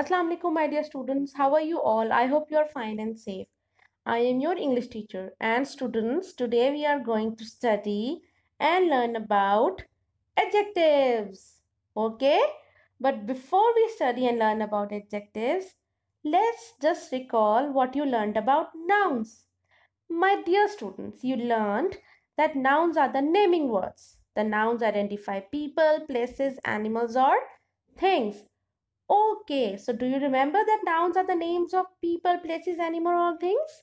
Assalamu alaikum my dear students how are you all I hope you are fine and safe I am your English teacher and students today we are going to study and learn about adjectives okay but before we study and learn about adjectives let's just recall what you learned about nouns my dear students you learned that nouns are the naming words the nouns identify people places animals or things Okay, so do you remember that nouns are the names of people, places, animal, or things?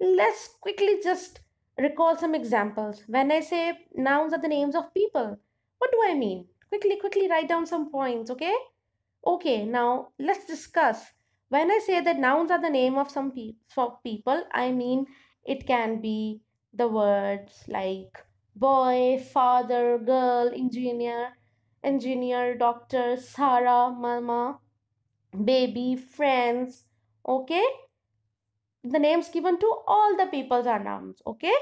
Let's quickly just recall some examples. When I say nouns are the names of people, what do I mean? Quickly, quickly write down some points, okay? Okay, now let's discuss. When I say that nouns are the name of some pe- for people, I mean it can be the words like boy, father, girl, engineer, engineer, doctor, Sarah, mama, baby, friends. Okay. The names given to all the peoples are nouns. Okay.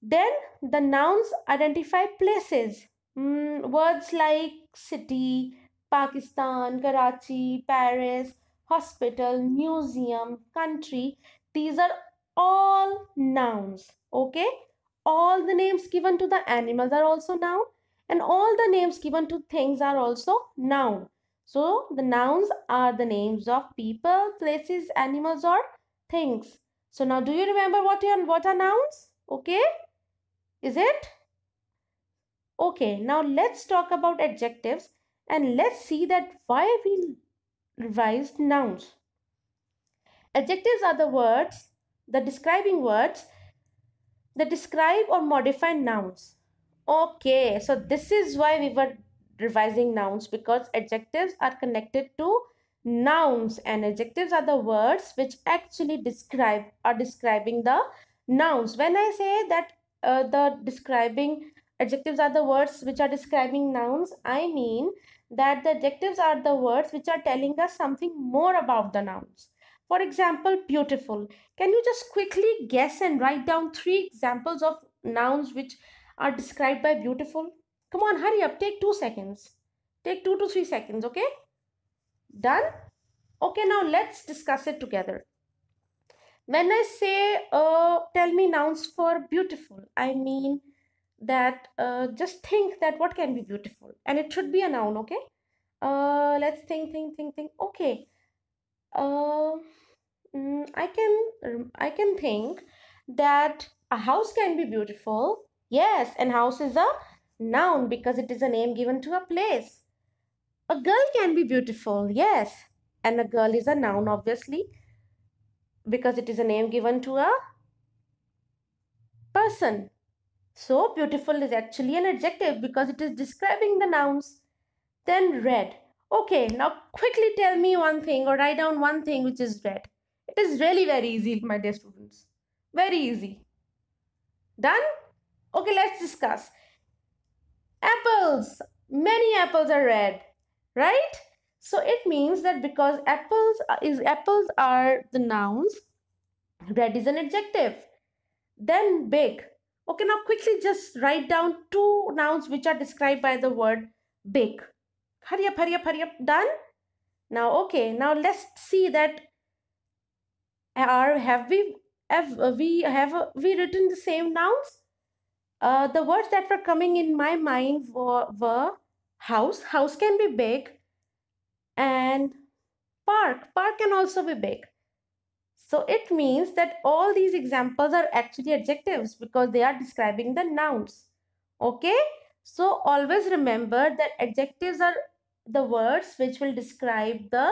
Then the nouns identify places. Mm, words like city, Pakistan, Karachi, Paris, hospital, museum, country. These are all nouns. Okay. All the names given to the animals are also nouns and all the names given to things are also noun. So the nouns are the names of people, places, animals or things. So now do you remember what are, what are nouns? Okay. Is it? Okay. Now let's talk about adjectives and let's see that why we revised nouns. Adjectives are the words, the describing words that describe or modify nouns. Okay, so this is why we were revising nouns because adjectives are connected to nouns and adjectives are the words which actually describe are describing the nouns. When I say that uh, the describing adjectives are the words which are describing nouns, I mean that the adjectives are the words which are telling us something more about the nouns. For example, beautiful. Can you just quickly guess and write down three examples of nouns which are described by beautiful. Come on, hurry up. Take two seconds. Take two to three seconds, okay? Done? Okay, now let's discuss it together. When I say, uh, tell me nouns for beautiful, I mean that uh, just think that what can be beautiful. And it should be a noun, okay? Uh, let's think, think, think, think. Okay. Uh, mm, I can I can think that a house can be beautiful Yes, and house is a noun because it is a name given to a place. A girl can be beautiful, yes. And a girl is a noun, obviously, because it is a name given to a person. So, beautiful is actually an adjective because it is describing the nouns. Then, red. Okay, now quickly tell me one thing or write down one thing which is red. It is really very easy, my dear students. Very easy. Done? Okay, let's discuss. Apples. Many apples are red, right? So it means that because apples is apples are the nouns, red is an adjective. Then big. Okay, now quickly just write down two nouns which are described by the word big. Hurry up, hurry up, hurry up. Done? Now, okay, now let's see that are have we have we have we written the same nouns? Uh, the words that were coming in my mind were, were house. House can be big. And park. Park can also be big. So it means that all these examples are actually adjectives because they are describing the nouns. Okay. So always remember that adjectives are the words which will describe the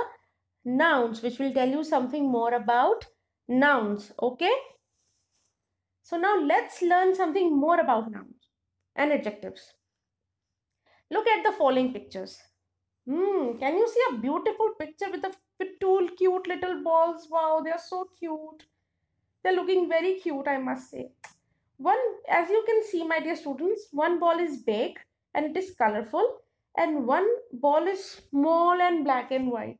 nouns, which will tell you something more about nouns. Okay. So now let's learn something more about nouns and adjectives. Look at the following pictures. Mm, can you see a beautiful picture with, a, with two cute little balls? Wow, they are so cute. They're looking very cute, I must say. One, as you can see, my dear students, one ball is big and it is colorful and one ball is small and black and white.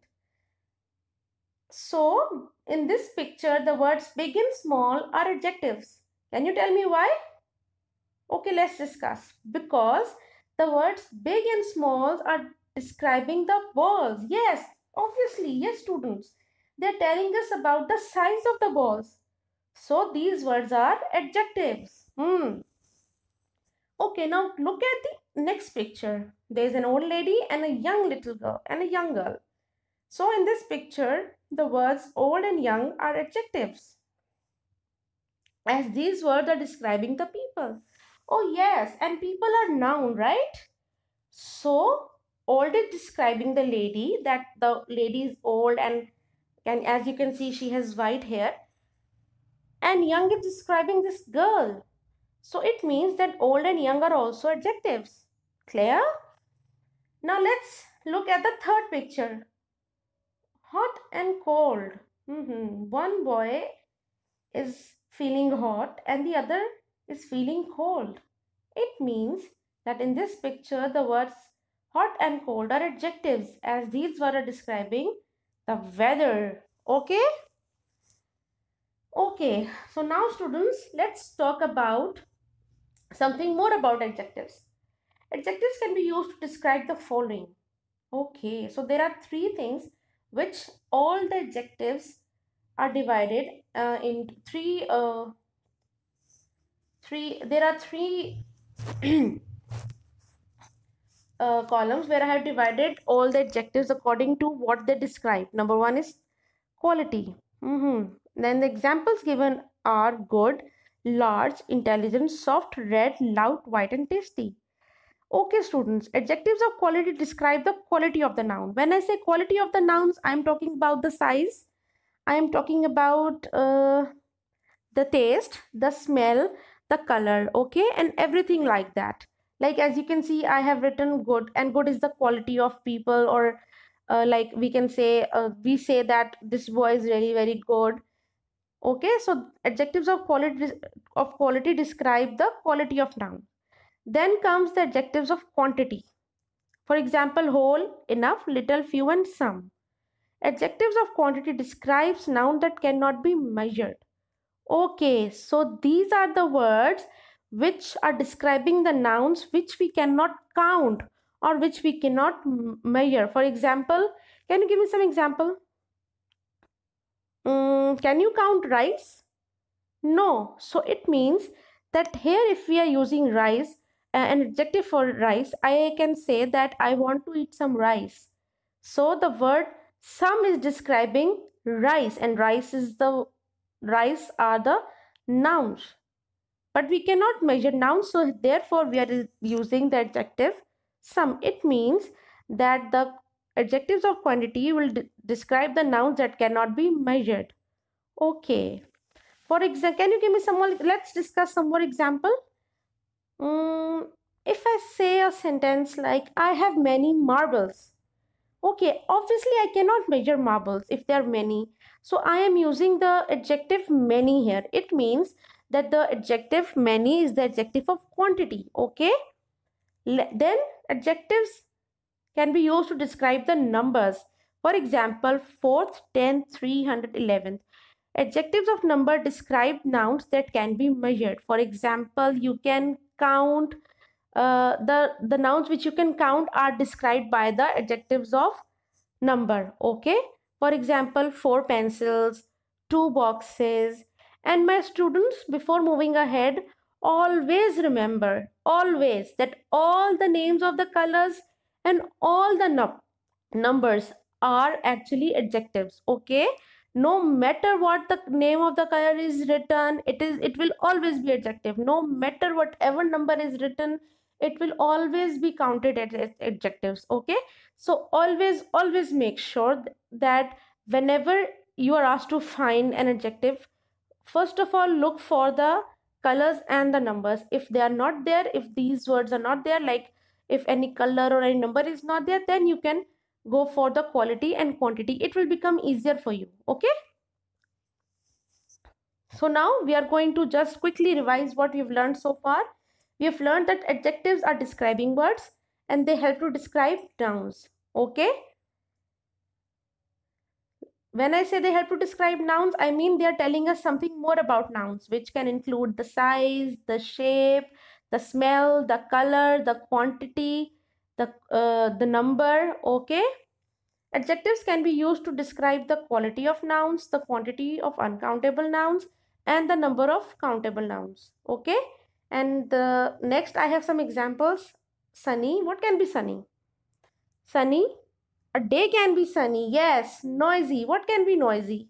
So, in this picture, the words big and small are adjectives can you tell me why? Okay, let's discuss. Because the words big and small are describing the balls. Yes, obviously. Yes, students. They're telling us about the size of the balls. So these words are adjectives. Hmm. Okay, now look at the next picture. There's an old lady and a young little girl and a young girl. So in this picture, the words old and young are adjectives as these words are describing the people. Oh yes, and people are noun, right? So old is describing the lady that the lady is old and and as you can see she has white hair and young is describing this girl so it means that old and young are also adjectives clear now let's look at the third picture hot and cold mm -hmm. one boy is feeling hot and the other is feeling cold. It means that in this picture the words hot and cold are adjectives as these were describing the weather. Okay? Okay, so now students, let's talk about something more about adjectives. Adjectives can be used to describe the following. Okay, so there are three things which all the adjectives are divided uh, three uh, three there are three uh, columns where I have divided all the adjectives according to what they describe. Number one is quality. Mm -hmm. Then the examples given are good, large, intelligent, soft, red, loud, white and tasty. Okay students, adjectives of quality describe the quality of the noun. When I say quality of the nouns, I am talking about the size, I am talking about uh, the taste, the smell, the color, okay, and everything like that. Like as you can see, I have written good, and good is the quality of people, or uh, like we can say, uh, we say that this boy is really very good. Okay, so adjectives of quality of quality describe the quality of noun. Then comes the adjectives of quantity. For example, whole, enough, little, few, and some. Adjectives of quantity describes noun that cannot be measured. Okay, so these are the words which are describing the nouns which we cannot count or which we cannot measure. For example, can you give me some example? Um, can you count rice? No. So it means that here if we are using rice, uh, an adjective for rice, I can say that I want to eat some rice. So the word some is describing rice and rice is the rice are the nouns. But we cannot measure nouns so therefore we are using the adjective some. It means that the adjectives of quantity will de describe the nouns that cannot be measured. Okay. For example, can you give me some more? Let's discuss some more example. Um, if I say a sentence like, I have many marbles. Okay, obviously I cannot measure marbles if there are many. So I am using the adjective many here. It means that the adjective many is the adjective of quantity. Okay, then adjectives can be used to describe the numbers. For example, 4th, 10th, hundred, eleventh. Adjectives of number describe nouns that can be measured. For example, you can count, uh, the the nouns which you can count are described by the adjectives of number okay for example four pencils two boxes and my students before moving ahead always remember always that all the names of the colors and all the num numbers are actually adjectives okay no matter what the name of the color is written it is it will always be adjective no matter whatever number is written it will always be counted as adjectives okay so always always make sure that whenever you are asked to find an adjective first of all look for the colors and the numbers if they are not there if these words are not there like if any color or any number is not there then you can go for the quality and quantity it will become easier for you okay so now we are going to just quickly revise what we've learned so far we have learned that adjectives are describing words and they help to describe nouns okay when I say they help to describe nouns, I mean they are telling us something more about nouns, which can include the size, the shape, the smell, the color, the quantity, the, uh, the number, okay? Adjectives can be used to describe the quality of nouns, the quantity of uncountable nouns, and the number of countable nouns, okay? And the next, I have some examples. Sunny, what can be sunny? Sunny, a day can be sunny, yes. Noisy, what can be noisy?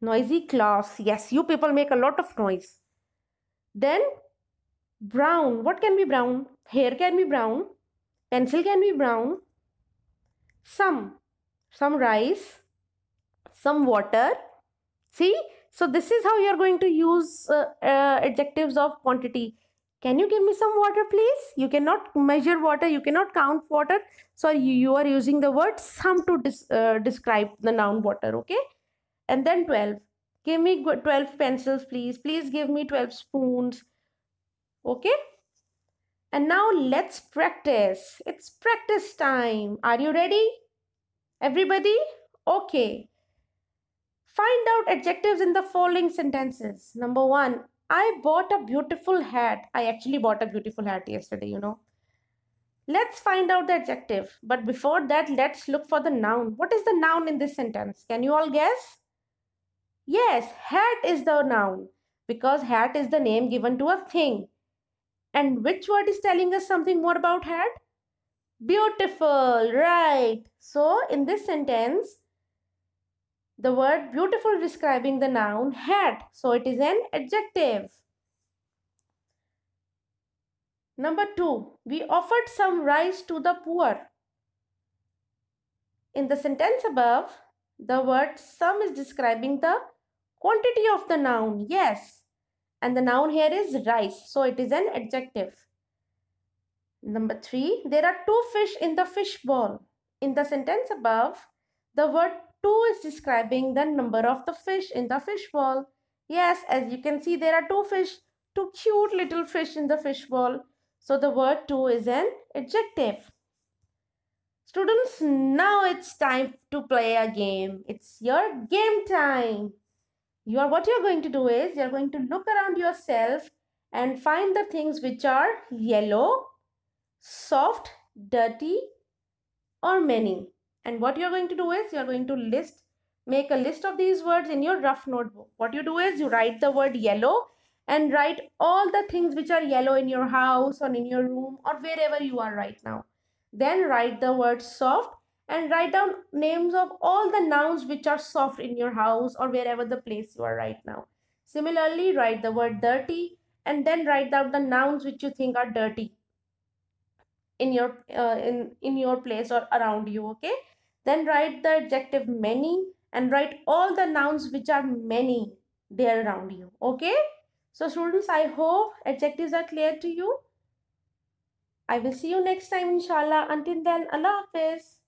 Noisy class, yes, you people make a lot of noise. Then brown what can be brown hair can be brown pencil can be brown some some rice some water see so this is how you are going to use uh, uh, adjectives of quantity can you give me some water please you cannot measure water you cannot count water so you, you are using the word some to dis, uh, describe the noun water okay and then 12 give me 12 pencils please please give me 12 spoons Okay? And now let's practice. It's practice time. Are you ready? Everybody? Okay. Find out adjectives in the following sentences. Number one, I bought a beautiful hat. I actually bought a beautiful hat yesterday, you know. Let's find out the adjective. But before that, let's look for the noun. What is the noun in this sentence? Can you all guess? Yes, hat is the noun because hat is the name given to a thing. And which word is telling us something more about hat? Beautiful, right. So in this sentence, the word beautiful describing the noun hat, So it is an adjective. Number two, we offered some rice to the poor. In the sentence above, the word some is describing the quantity of the noun. Yes. And the noun here is rice. So it is an adjective. Number three, there are two fish in the fish bowl. In the sentence above, the word two is describing the number of the fish in the fish bowl. Yes, as you can see, there are two fish, two cute little fish in the fish bowl. So the word two is an adjective. Students, now it's time to play a game. It's your game time you are what you are going to do is you are going to look around yourself and find the things which are yellow soft dirty or many and what you are going to do is you are going to list make a list of these words in your rough notebook what you do is you write the word yellow and write all the things which are yellow in your house or in your room or wherever you are right now then write the word soft and write down names of all the nouns which are soft in your house or wherever the place you are right now. Similarly, write the word dirty and then write down the nouns which you think are dirty in your uh, in in your place or around you okay then write the adjective many and write all the nouns which are many there around you okay so students i hope adjectives are clear to you i will see you next time inshallah until then allah hafiz